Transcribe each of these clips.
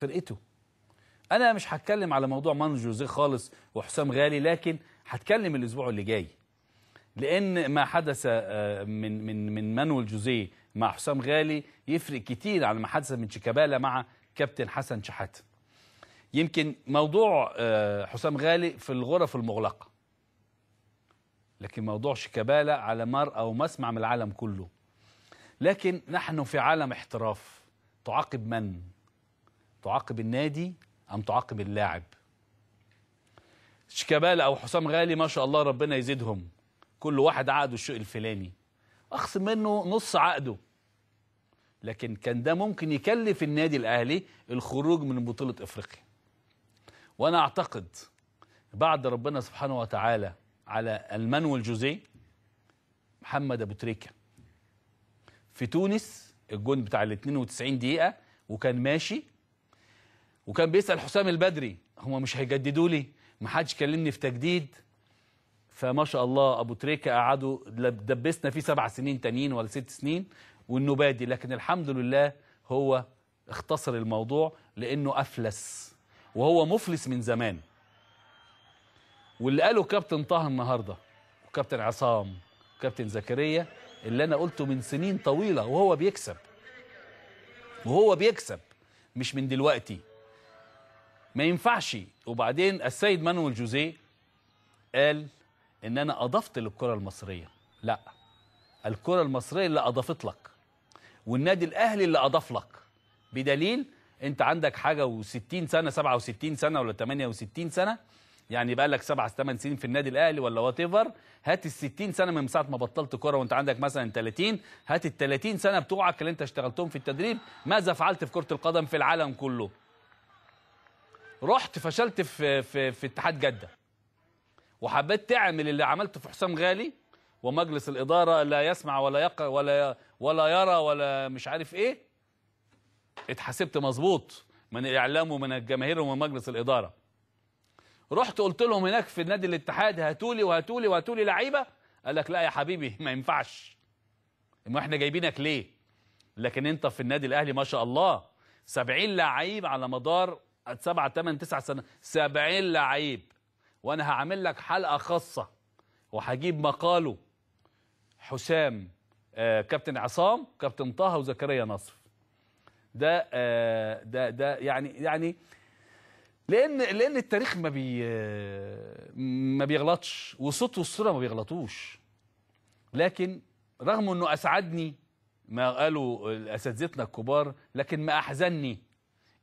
فرقته انا مش هتكلم على موضوع مانو جوزيه خالص وحسام غالي لكن هتكلم الاسبوع اللي جاي لان ما حدث آه، من من من مانويل جوزيه مع حسام غالي يفرق كتير عن ما حدث من شيكابالا مع كابتن حسن شحاته يمكن موضوع آه، حسام غالي في الغرف المغلقه لكن موضوع شيكابالا على مر او مسمع من العالم كله لكن نحن في عالم احتراف تعاقب من تعاقب النادي أم تعاقب اللاعب شيكابالا أو حسام غالي ما شاء الله ربنا يزيدهم كل واحد عقده الشيء الفلاني أخصم منه نص عقده لكن كان ده ممكن يكلف النادي الأهلي الخروج من بطولة إفريقيا وأنا أعتقد بعد ربنا سبحانه وتعالى على المانويل جوزيه محمد أبو تريكة في تونس الجون بتاع ال 92 دقيقة وكان ماشي وكان بيسأل حسام البدري هم مش هيجددوا لي ما حدش كلمني في تجديد فما شاء الله ابو تريكه قعدوا دبسنا فيه سبع سنين تانيين ولا ست سنين والنبادي لكن الحمد لله هو اختصر الموضوع لانه افلس وهو مفلس من زمان واللي قاله كابتن طه النهارده وكابتن عصام وكابتن زكريا اللي انا قلته من سنين طويله وهو بيكسب وهو بيكسب مش من دلوقتي ما ينفعش وبعدين السيد مانويل جوزيه قال ان انا اضفت للكره المصريه لا الكره المصريه اللي اضافت لك والنادي الاهلي اللي اضاف لك بدليل انت عندك حاجه و60 سنه 67 سنه ولا 68 سنه يعني بقى لك سبع ثمان سنين في النادي الاهلي ولا وات ايفر هات ال 60 سنه من ساعه ما بطلت كره وانت عندك مثلا 30 هات ال 30 سنه بتوعك اللي انت اشتغلتهم في التدريب ماذا فعلت في كره القدم في العالم كله رحت فشلت في في في اتحاد جده وحبيت تعمل اللي عملته في حسام غالي ومجلس الاداره لا يسمع ولا يقرا ولا ولا يرى ولا مش عارف ايه اتحاسبت مظبوط من الاعلام ومن الجماهير ومن مجلس الاداره رحت قلت لهم هناك في نادي الاتحاد هاتولي وهاتولي وهاتولي لعيبه قال لك لا يا حبيبي ما ينفعش ما احنا جايبينك ليه لكن انت في النادي الاهلي ما شاء الله 70 لعيب على مدار سبعة تمن تسعة سنة 70 لعيب وانا هعمل لك حلقة خاصة وهجيب مقاله حسام آه كابتن عصام كابتن طه وزكريا نصف ده آه ده ده يعني يعني لان لان التاريخ ما بي ما بيغلطش والصوت والصوره ما بيغلطوش لكن رغم انه اسعدني ما قالوا اساتذتنا الكبار لكن ما احزنني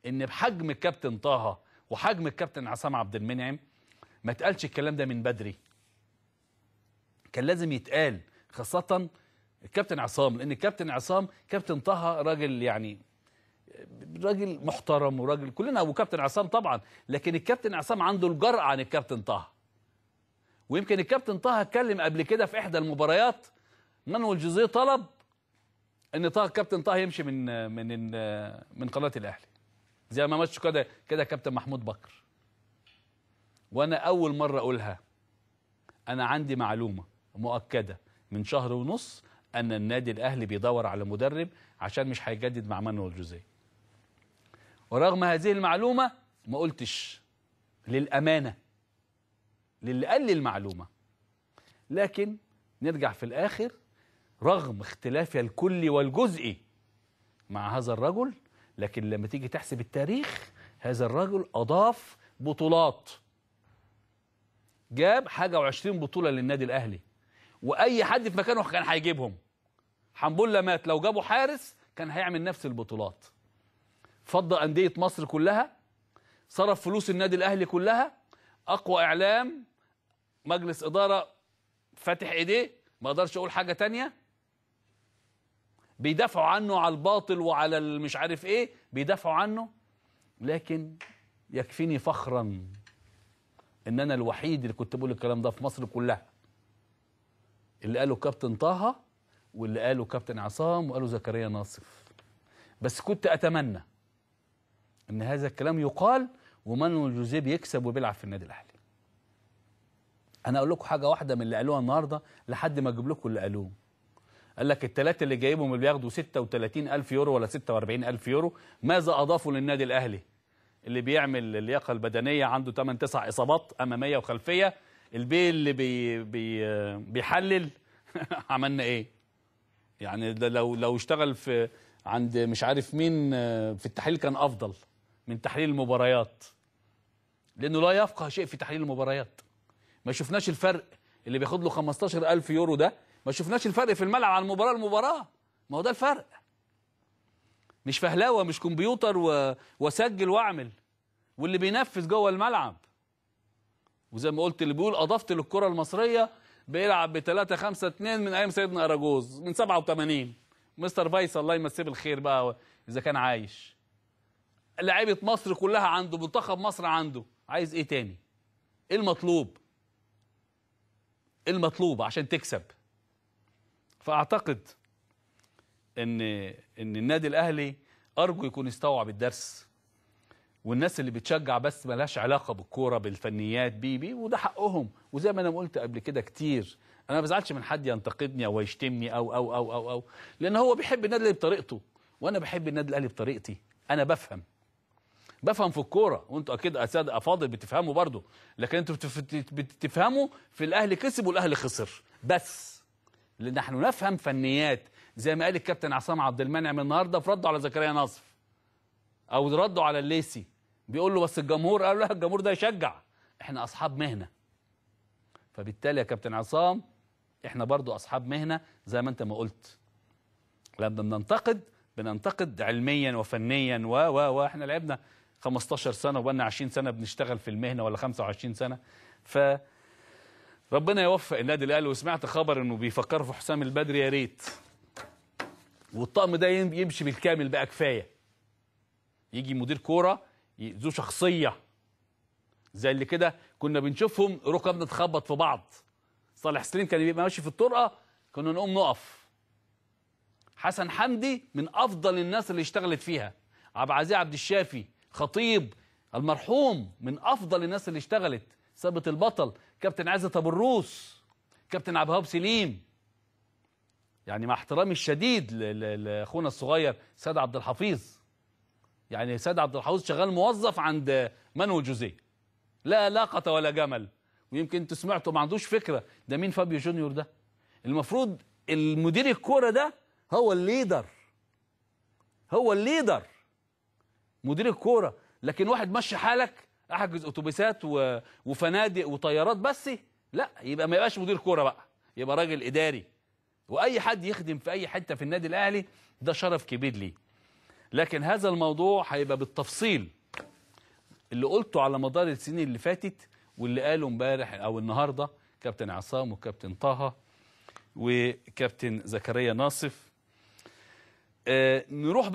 ان بحجم الكابتن طه وحجم الكابتن عصام عبد المنعم ما اتقالش الكلام ده من بدري كان لازم يتقال خاصة الكابتن عصام لأن الكابتن عصام كابتن طه راجل يعني راجل محترم وراجل كلنا ابو كابتن عصام طبعا لكن الكابتن عصام عنده الجرأة عن الكابتن طه ويمكن الكابتن طه اتكلم قبل كده في إحدى المباريات مانويل جوزيه طلب ان طه الكابتن طه يمشي من من من قناة الأهلي زي ما مشوا كده كده كابتن محمود بكر وانا اول مره اقولها انا عندي معلومه مؤكده من شهر ونص ان النادي الاهلي بيدور على مدرب عشان مش هيجدد مع مانويل جوزيه ورغم هذه المعلومه ما قلتش للامانه للي قال لي المعلومه لكن نرجع في الاخر رغم اختلافي الكلي والجزئي مع هذا الرجل لكن لما تيجي تحسب التاريخ هذا الرجل أضاف بطولات جاب حاجة وعشرين بطولة للنادي الأهلي وأي حد في مكانه كان هيجيبهم حنبلة مات لو جابوا حارس كان هيعمل نفس البطولات فضى أندية مصر كلها صرف فلوس النادي الأهلي كلها أقوى إعلام مجلس إدارة فاتح إيديه ما أقدرش أقول حاجة تانية بيدافعوا عنه على الباطل وعلى مش عارف ايه بيدافعوا عنه لكن يكفيني فخرا ان انا الوحيد اللي كنت بقول الكلام ده في مصر كلها اللي قاله كابتن طه واللي قاله كابتن عصام وقاله زكريا ناصف بس كنت اتمنى ان هذا الكلام يقال ومانويل جوزيه يكسب وبيلعب في النادي الاهلي انا اقول لكم حاجه واحده من اللي قالوها النهارده لحد ما اجيب لكم اللي قالوه قال لك التلاتة اللي جايبهم اللي بياخدوا 36 ألف يورو ولا 46 ألف يورو ماذا اضافوا للنادي الاهلي اللي بيعمل اللياقه البدنيه عنده 8 9 اصابات اماميه وخلفيه البي اللي بي بي بيحلل عملنا ايه يعني لو لو اشتغل في عند مش عارف مين في التحليل كان افضل من تحليل المباريات لانه لا يفقه شيء في تحليل المباريات ما شفناش الفرق اللي بياخد له 15 ألف يورو ده ما شفناش الفرق في الملعب عن مباراه المباراة ما هو ده الفرق مش فهلاوه مش كمبيوتر و... واسجل واعمل واللي بينفذ جوه الملعب وزي ما قلت اللي بيقول اضفت للكره المصريه بيلعب ب 3 5 2 من ايام سيدنا اراجوز من 87 مستر فيصل الله يمسيه بالخير بقى اذا كان عايش لعيبه مصر كلها عنده منتخب مصر عنده عايز ايه تاني ايه المطلوب ايه المطلوب عشان تكسب فاعتقد ان ان النادي الاهلي ارجو يكون استوعب الدرس والناس اللي بتشجع بس ملهاش علاقه بالكوره بالفنيات بي بي وده حقهم وزي ما انا قلت قبل كده كتير انا ما بزعلش من حد ينتقدني او يشتمني او او او او او لان هو بيحب النادي الاهلي بطريقته وانا بحب النادي الاهلي بطريقتي انا بفهم بفهم في الكوره وانتوا اكيد اساتذه افاضل بتفهموا برضه لكن انتوا بتفهموا في الاهلي كسب والاهلي خسر بس نحن نفهم فنيات زي ما قال الكابتن عصام عبد المنعم النهارده في رده على زكريا نصف او رده على الليسي بيقول له بس الجمهور قال لا الجمهور ده يشجع احنا اصحاب مهنه فبالتالي يا كابتن عصام احنا برضو اصحاب مهنه زي ما انت ما قلت لما بننتقد بننتقد علميا وفنيا و و و احنا لعبنا 15 سنه وبقالنا 20 سنه بنشتغل في المهنه ولا 25 سنه ف ربنا يوفق النادي الاهلي وسمعت خبر انه بيفكروا في حسام البدري يا ريت والطقم ده يمشي بالكامل بقى كفايه يجي مدير كوره ذو شخصيه زي اللي كده كنا بنشوفهم ركبنا تخبط في بعض صالح سليم كان بيبقى ماشي في الطرقه كنا نقوم نقف حسن حمدي من افضل الناس اللي اشتغلت فيها عبد العزيز عبد الشافي خطيب المرحوم من افضل الناس اللي اشتغلت ثابت البطل كابتن عزت ابو الروس كابتن عبد الوهاب سليم يعني مع احترامي الشديد لاخونا الصغير سيد عبد الحفيظ يعني سيد عبد الحفيظ شغال موظف عند مانويل جوزيه لا لاقة ولا جمل ويمكن انتوا سمعتوا ما عندوش فكره ده مين فابيو جونيور ده المفروض المدير الكوره ده هو الليدر هو الليدر مدير الكوره لكن واحد مشي حالك احجز اتوبيسات وفنادق وطيارات بس لا يبقى ما يبقاش مدير كوره بقى يبقى راجل اداري واي حد يخدم في اي حته في النادي الاهلي ده شرف كبير ليه لكن هذا الموضوع هيبقى بالتفصيل اللي قلته على مدار السنين اللي فاتت واللي قاله امبارح او النهارده كابتن عصام وكابتن طه وكابتن زكريا ناصف آه نروح بقى